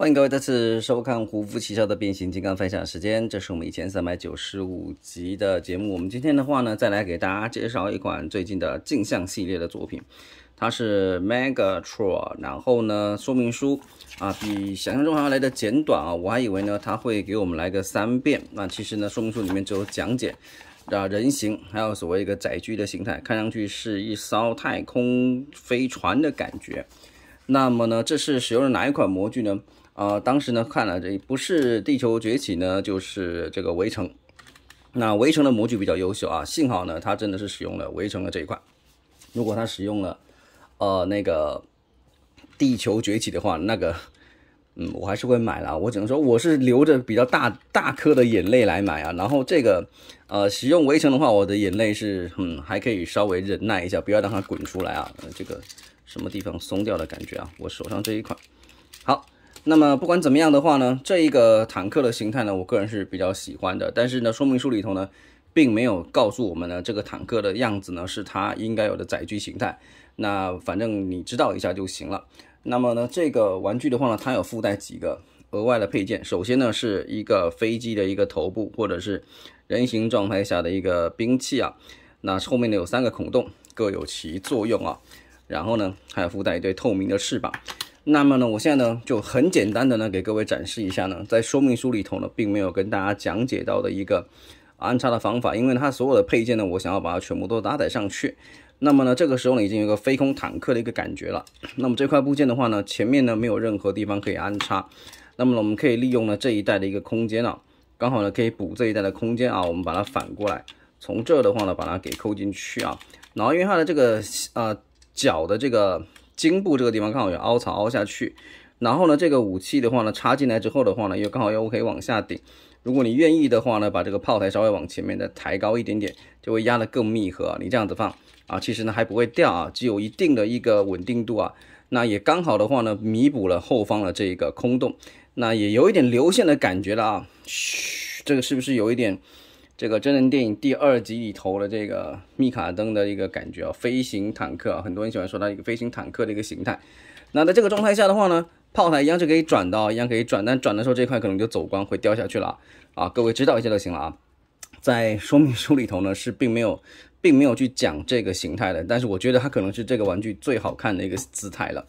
欢迎各位再次收看《胡夫奇招》的变形金刚分享时间，这是我们以前三百九十五集的节目。我们今天的话呢，再来给大家介绍一款最近的镜像系列的作品，它是 Megatron。然后呢，说明书啊，比想象中还要来的简短啊，我还以为呢它会给我们来个三遍，那其实呢，说明书里面只有讲解啊，人形还有所谓一个载具的形态，看上去是一艘太空飞船的感觉。那么呢，这是使用了哪一款模具呢？呃，当时呢看了这不是《地球崛起》呢，就是这个《围城》。那《围城》的模具比较优秀啊，幸好呢，它真的是使用了《围城》的这一款。如果它使用了，呃，那个《地球崛起》的话，那个，嗯，我还是会买的。我只能说我是流着比较大大颗的眼泪来买啊。然后这个，呃，使用《围城》的话，我的眼泪是，嗯，还可以稍微忍耐一下，不要让它滚出来啊。这个什么地方松掉的感觉啊？我手上这一款，好。那么不管怎么样的话呢，这一个坦克的形态呢，我个人是比较喜欢的。但是呢，说明书里头呢，并没有告诉我们呢，这个坦克的样子呢，是它应该有的载具形态。那反正你知道一下就行了。那么呢，这个玩具的话呢，它有附带几个额外的配件。首先呢，是一个飞机的一个头部，或者是人形状态下的一个兵器啊。那后面呢有三个孔洞，各有其作用啊。然后呢，还附带一对透明的翅膀。那么呢，我现在呢就很简单的呢给各位展示一下呢，在说明书里头呢并没有跟大家讲解到的一个安插的方法，因为它所有的配件呢我想要把它全部都搭载上去。那么呢这个时候呢已经有一个飞空坦克的一个感觉了。那么这块部件的话呢前面呢没有任何地方可以安插，那么呢我们可以利用呢这一代的一个空间啊，刚好呢可以补这一代的空间啊，我们把它反过来，从这的话呢把它给扣进去啊，然后因为它的这个呃脚的这个。颈部这个地方刚好有凹槽凹下去，然后呢，这个武器的话呢，插进来之后的话呢，又刚好又可以往下顶。如果你愿意的话呢，把这个炮台稍微往前面的抬高一点点，就会压得更密合。你这样子放啊，其实呢还不会掉啊，只有一定的一个稳定度啊。那也刚好的话呢，弥补了后方的这一个空洞，那也有一点流线的感觉了啊。嘘，这个是不是有一点？这个真人电影第二集里头的这个密卡登的一个感觉啊，飞行坦克啊，很多人喜欢说它一个飞行坦克的一个形态。那在这个状态下的话呢，炮台一样是可以转到，一样可以转，但转的时候这块可能就走光会掉下去了啊。各位知道一下就行了啊。在说明书里头呢是并没有并没有去讲这个形态的，但是我觉得它可能是这个玩具最好看的一个姿态了。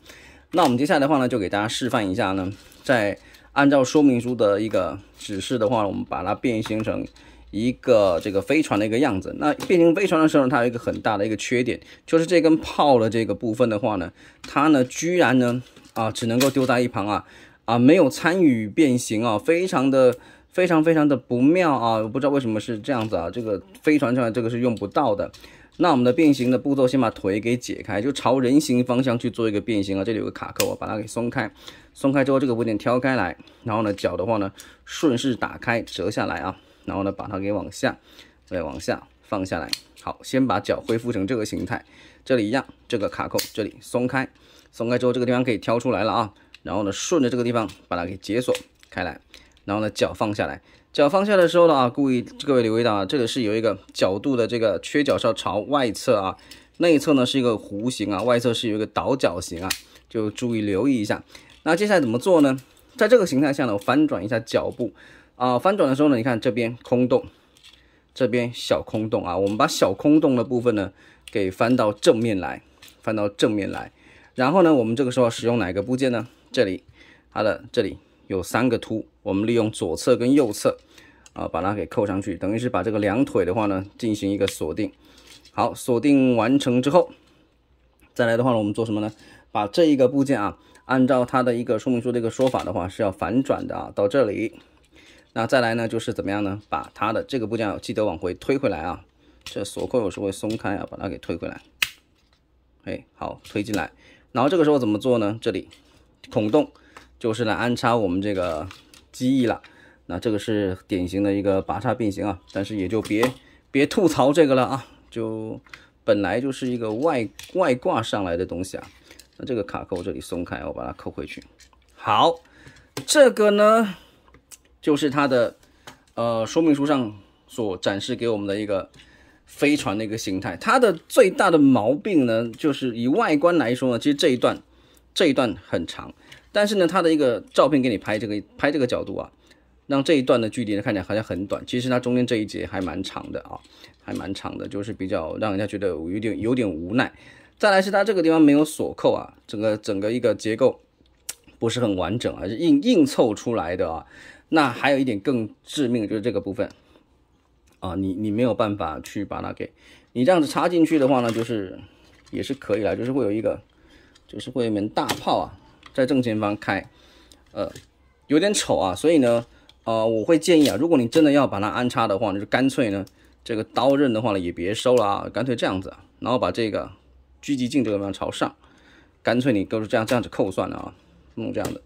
那我们接下来的话呢，就给大家示范一下呢，在按照说明书的一个指示的话，我们把它变形成。一个这个飞船的一个样子，那变形飞船的时候呢，它有一个很大的一个缺点，就是这根炮的这个部分的话呢，它呢居然呢啊只能够丢在一旁啊啊没有参与变形啊，非常的非常非常的不妙啊！我不知道为什么是这样子啊，这个飞船上这个是用不到的。那我们的变形的步骤，先把腿给解开，就朝人形方向去做一个变形啊。这里有个卡扣啊，把它给松开，松开之后这个部件挑开来，然后呢脚的话呢顺势打开折下来啊。然后呢，把它给往下，再往下放下来。好，先把脚恢复成这个形态，这里一样，这个卡扣这里松开，松开之后这个地方可以挑出来了啊。然后呢，顺着这个地方把它给解锁开来。然后呢，脚放下来，脚放下的时候呢啊，注意各位留意到啊，这里是有一个角度的，这个缺角是要朝外侧啊，内侧呢是一个弧形啊，外侧是有一个倒角形啊，就注意留意一下。那接下来怎么做呢？在这个形态下呢，我反转一下脚步。啊，翻转的时候呢，你看这边空洞，这边小空洞啊，我们把小空洞的部分呢给翻到正面来，翻到正面来，然后呢，我们这个时候使用哪个部件呢？这里，它的这里有三个凸，我们利用左侧跟右侧啊，把它给扣上去，等于是把这个两腿的话呢进行一个锁定。好，锁定完成之后，再来的话呢，我们做什么呢？把这一个部件啊，按照它的一个说明书的一个说法的话，是要反转的啊，到这里。那再来呢，就是怎么样呢？把它的这个部件记得往回推回来啊！这锁扣有时候会松开啊，把它给推回来。哎，好，推进来。然后这个时候怎么做呢？这里孔洞就是来安插我们这个机翼了。那这个是典型的一个拔插变形啊，但是也就别别吐槽这个了啊，就本来就是一个外外挂上来的东西啊。那这个卡扣这里松开，我把它扣回去。好，这个呢？就是它的，呃，说明书上所展示给我们的一个飞船的一个形态。它的最大的毛病呢，就是以外观来说呢，其实这一段，这一段很长，但是呢，它的一个照片给你拍这个拍这个角度啊，让这一段的距离呢看起来好像很短。其实它中间这一节还蛮长的啊，还蛮长的，就是比较让人家觉得有点有点无奈。再来是它这个地方没有锁扣啊，整个整个一个结构不是很完整啊，是硬硬凑出来的啊。那还有一点更致命的就是这个部分啊，你你没有办法去把它给，你这样子插进去的话呢，就是也是可以了，就是会有一个，就是会有一门大炮啊，在正前方开，呃，有点丑啊，所以呢，呃，我会建议啊，如果你真的要把它安插的话，你就干脆呢，这个刀刃的话呢也别收了啊，干脆这样子，然后把这个狙击镜这个方朝上，干脆你都是这样这样子扣算了啊，弄这样的。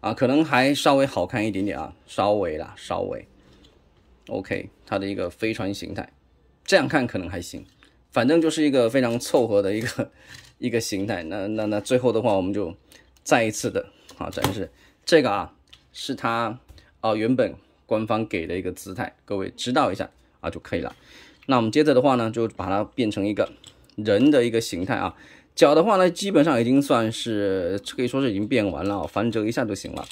啊，可能还稍微好看一点点啊，稍微啦，稍微。OK，它的一个飞船形态，这样看可能还行，反正就是一个非常凑合的一个 一个形态。那那那最后的话，我们就再一次的啊展示这个啊，是它啊原本官方给的一个姿态，各位知道一下啊就可以了。那我们接着的话呢，就把它变成一个人的一个形态啊。脚的话呢，基本上已经算是可以说是已经变完了，翻折一下就行了。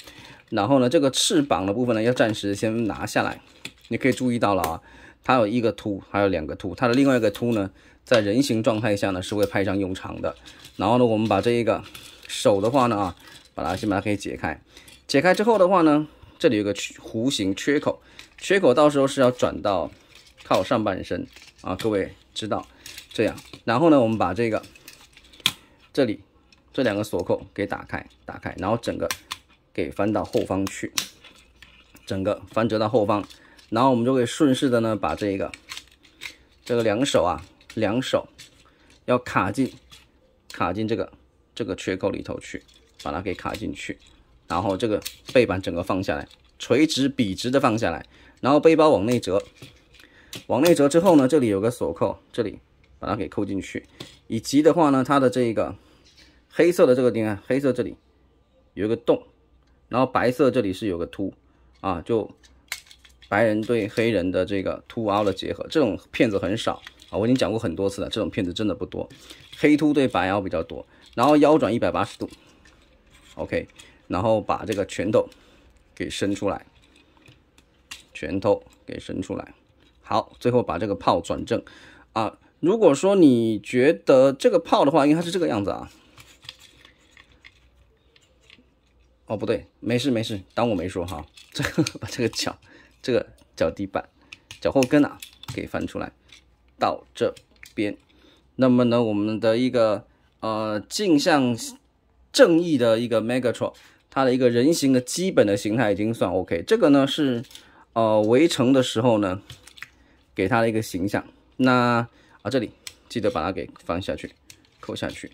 然后呢，这个翅膀的部分呢，要暂时先拿下来。你可以注意到了啊，它有一个凸，还有两个凸。它的另外一个凸呢，在人形状态下呢，是会派上用场的。然后呢，我们把这一个手的话呢，啊，把它先把它可以解开。解开之后的话呢，这里有个弧形缺口，缺口到时候是要转到靠上半身啊，各位知道这样。然后呢，我们把这个。这里这两个锁扣给打开，打开，然后整个给翻到后方去，整个翻折到后方，然后我们就可以顺势的呢，把这一个，这个两手啊，两手要卡进，卡进这个这个缺口里头去，把它给卡进去，然后这个背板整个放下来，垂直笔直的放下来，然后背包往内折，往内折之后呢，这里有个锁扣，这里把它给扣进去，以及的话呢，它的这个。黑色的这个地方，黑色这里有一个洞，然后白色这里是有个凸啊，就白人对黑人的这个凸凹的结合，这种片子很少啊，我已经讲过很多次了，这种片子真的不多，黑凸对白凹比较多。然后腰转一百八十度，OK，然后把这个拳头给伸出来，拳头给伸出来，好，最后把这个炮转正啊。如果说你觉得这个炮的话，因为它是这个样子啊。哦，不对，没事没事，当我没说哈。这个把这个脚，这个脚底板、脚后跟啊，给翻出来到这边。那么呢，我们的一个呃镜像正义的一个 Megatron，它的一个人形的基本的形态已经算 OK。这个呢是呃围城的时候呢给它的一个形象。那啊这里记得把它给翻下去，扣下去。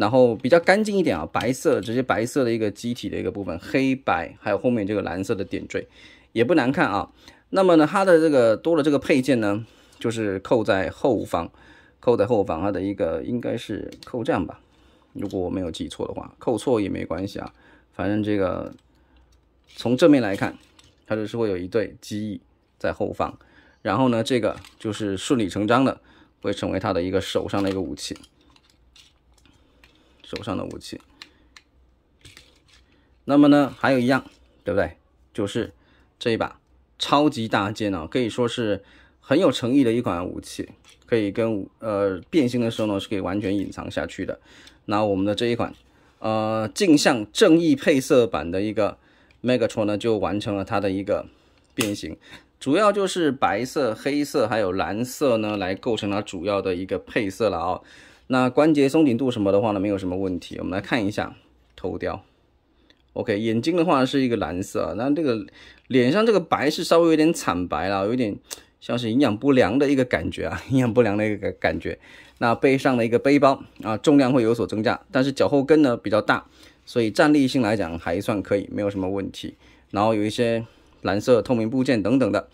然后比较干净一点啊，白色，这接白色的一个机体的一个部分，黑白，还有后面这个蓝色的点缀，也不难看啊。那么呢，它的这个多了这个配件呢，就是扣在后方，扣在后方，它的一个应该是扣这样吧，如果我没有记错的话，扣错也没关系啊。反正这个从正面来看，它就是会有一对机翼在后方，然后呢，这个就是顺理成章的会成为它的一个手上的一个武器。手上的武器，那么呢，还有一样，对不对？就是这一把超级大剑啊，可以说是很有诚意的一款武器，可以跟呃变形的时候呢，是可以完全隐藏下去的。那我们的这一款呃镜像正义配色版的一个 Megatron 呢，就完成了它的一个变形，主要就是白色、黑色还有蓝色呢，来构成它主要的一个配色了啊。那关节松紧度什么的话呢，没有什么问题。我们来看一下头雕，OK，眼睛的话是一个蓝色，那这个脸上这个白是稍微有点惨白了，有点像是营养不良的一个感觉啊，营养不良的一个感觉。那背上的一个背包啊，重量会有所增加，但是脚后跟呢比较大，所以站立性来讲还算可以，没有什么问题。然后有一些蓝色透明部件等等的。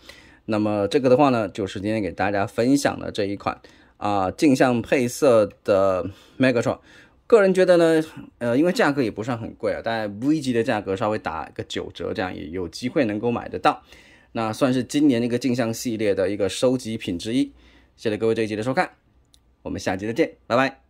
那么这个的话呢，就是今天给大家分享的这一款。啊，镜像配色的 Megatron，个人觉得呢，呃，因为价格也不算很贵啊，大概 V 级的价格稍微打个九折，这样也有机会能够买得到。那算是今年一个镜像系列的一个收集品之一。谢谢各位这一集的收看，我们下期再见，拜拜。